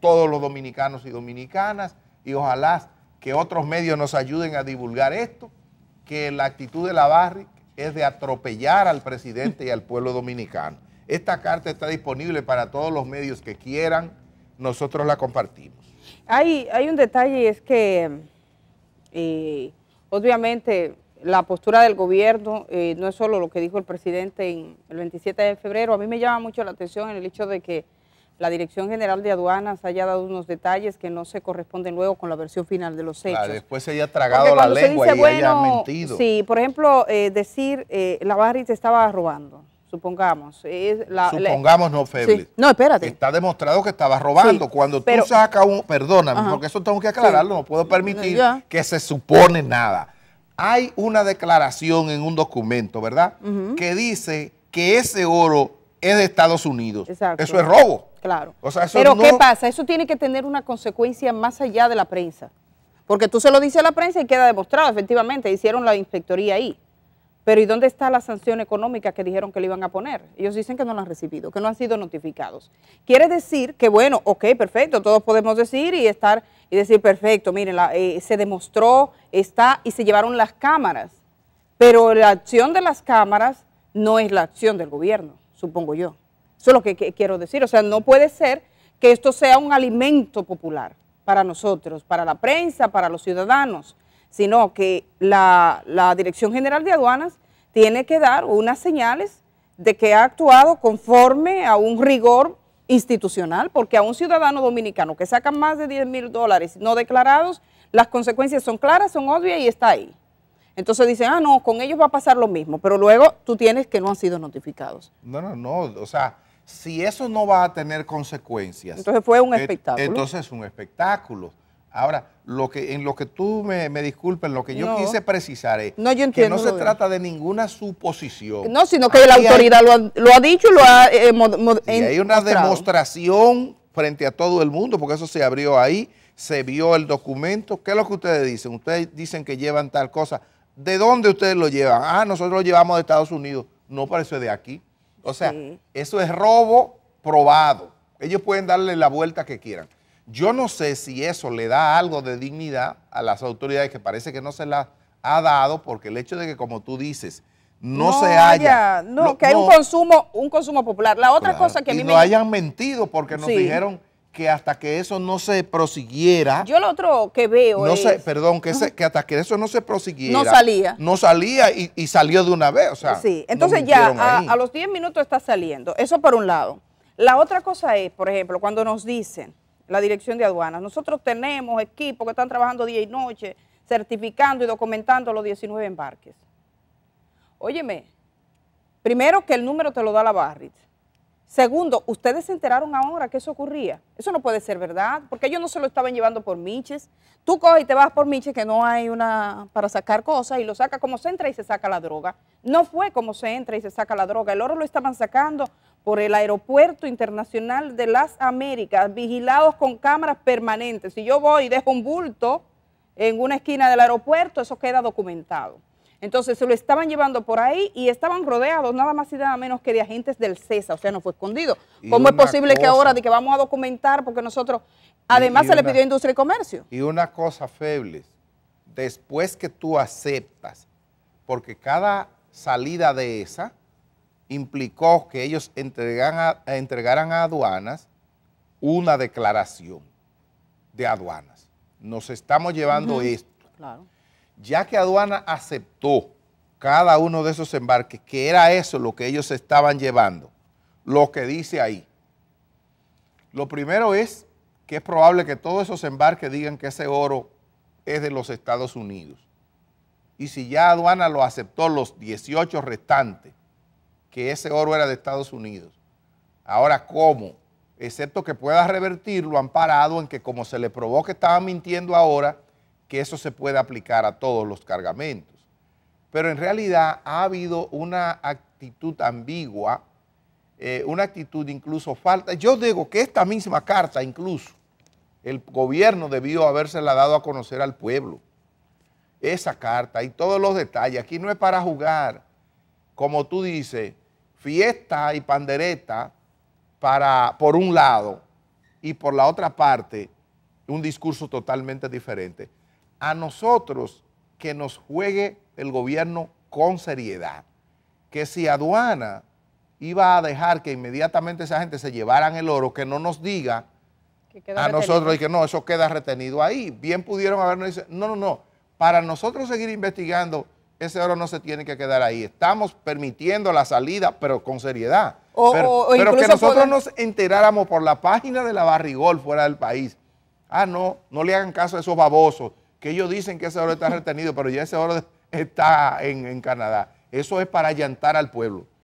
todos los dominicanos y dominicanas y ojalá que otros medios nos ayuden a divulgar esto, que la actitud de la Barrick es de atropellar al presidente y al pueblo dominicano. Esta carta está disponible para todos los medios que quieran, nosotros la compartimos. Hay, hay un detalle y es que eh, obviamente la postura del gobierno eh, no es solo lo que dijo el presidente el 27 de febrero, a mí me llama mucho la atención el hecho de que la Dirección General de Aduanas haya dado unos detalles que no se corresponden luego con la versión final de los hechos. Claro, después se haya tragado la lengua y haya mentido. Sí, por ejemplo, eh, decir, eh, la barri estaba robando, supongamos. supongamos no, Feble. No, espérate. Está demostrado que estaba robando. Cuando tú sacas un, perdóname, porque eso tengo que aclararlo, no puedo permitir que se supone nada. Hay una declaración en un documento, ¿verdad? Que dice que ese oro es de Estados Unidos. Exacto. Eso es robo. Claro. Pero ¿qué pasa? Eso tiene que tener una consecuencia más allá de la prensa. Porque tú se lo dices a la prensa y queda demostrado, efectivamente, hicieron la inspectoría ahí. Pero ¿y dónde está la sanción económica que dijeron que le iban a poner? Ellos dicen que no la han recibido, que no han sido notificados. Quiere decir que, bueno, ok, perfecto, todos podemos decir y estar y decir, perfecto, miren, eh, se demostró, está, y se llevaron las cámaras. Pero la acción de las cámaras no es la acción del gobierno, supongo yo. Eso es lo que, quiero decir. O sea, no puede ser que esto sea un alimento popular para nosotros, para la prensa, para los ciudadanos, sino que la, la Dirección General de Aduanas tiene que dar unas señales de que ha actuado conforme a un rigor institucional, porque a un ciudadano dominicano que saca más de 10 mil dólares no declarados, las consecuencias son claras, son obvias y está ahí. Entonces dicen, ah, no, con ellos va a pasar lo mismo, pero luego tú tienes que no han sido notificados. No, no, no, o sea, si eso no va a tener consecuencias. Entonces fue un eh, espectáculo. Entonces es un espectáculo. Ahora, lo que, en lo que tú me, me disculpen, lo que yo quise precisar es que no se trata de ninguna suposición. No, sino que la autoridad lo, ha, dicho y lo ha eh, eh, hay una demostración frente a todo el mundo, porque eso se abrió ahí, se vio el documento. ¿Qué es lo que ustedes dicen? Ustedes dicen que llevan tal cosa. ¿De dónde ustedes lo llevan? Ah, nosotros lo llevamos de Estados Unidos. No, parece de aquí. O sea, eso es robo probado. Ellos pueden darle la vuelta que quieran. Yo no sé si eso le da algo de dignidad a las autoridades que parece que no se la ha dado porque el hecho de que, como tú dices, no, se haya... No, que hay un, consumo, un consumo popular. La otra cosa que no hayan mentido porque nos dijeron que hasta que eso no se prosiguiera. Yo lo otro que veo. No es... sé, perdón, que, que, hasta que eso no se prosiguiera. No salía. No salía y, salió de una vez. O sea, sí, entonces ya a, los 10 minutos está saliendo. Eso por un lado. La otra cosa es, por ejemplo, cuando nos dicen la dirección de aduanas, nosotros tenemos equipos que están trabajando día y noche certificando y documentando los 19 embarques. Óyeme, primero que el número te lo da la barritz. Segundo, ustedes se enteraron ahora que eso ocurría. Eso no puede ser verdad, porque ellos no se lo estaban llevando por Miches. Tú coges y te vas por Miches, que no hay una para sacar cosas, y lo saca como se entra y se saca la droga. No fue como se entra y se saca la droga. El oro lo estaban sacando por el Aeropuerto Internacional de las Américas, vigilados con cámaras permanentes. Si yo voy y dejo un bulto en una esquina del aeropuerto, eso queda documentado. Entonces se lo estaban llevando por ahí y estaban rodeados nada más y nada menos que de agentes del CESA, o sea, no fue escondido. ¿Cómo es posible que ahora de que vamos a documentar porque nosotros, además se le pidió industria y comercio? Y una cosa, Febles, después que tú aceptas, porque cada salida de esa implicó que ellos entregaran a aduanas una declaración de aduanas. Nos estamos llevando esto. Claro ya que aduana aceptó cada uno de esos embarques, que era eso lo que ellos estaban llevando, lo que dice ahí. Lo primero es que es probable que todos esos embarques digan que ese oro es de los Estados Unidos. Y si ya aduana lo aceptó los 18 restantes, que ese oro era de Estados Unidos. Ahora, ¿cómo? Excepto que pueda revertirlo, han parado en que como se le probó que estaba mintiendo ahora, que eso se puede aplicar a todos los cargamentos. Pero en realidad ha habido una actitud ambigua, eh, una actitud incluso falta. Yo digo que esta misma carta incluso el gobierno debió habérsela dado a conocer al pueblo. Esa carta y todos los detalles. Aquí no es para jugar, como tú dices, fiesta y pandereta para, por un lado y por la otra parte un discurso totalmente diferente a nosotros que nos juegue el gobierno con seriedad. Que si aduana iba a dejar que inmediatamente esa gente se llevaran el oro, que no nos diga a nosotros y que no, eso queda retenido ahí. Bien pudieron habernos dicho, no, no, no, para nosotros seguir investigando, ese oro no se tiene que quedar ahí. Estamos permitiendo la salida, pero con seriedad. pero, que nosotros nos enteráramos por la página de la Barrigol fuera del país. Ah, no, no le hagan caso a esos babosos que ellos dicen que ese oro está retenido, pero ya ese oro está en, en Canadá. Eso es para allantar al pueblo.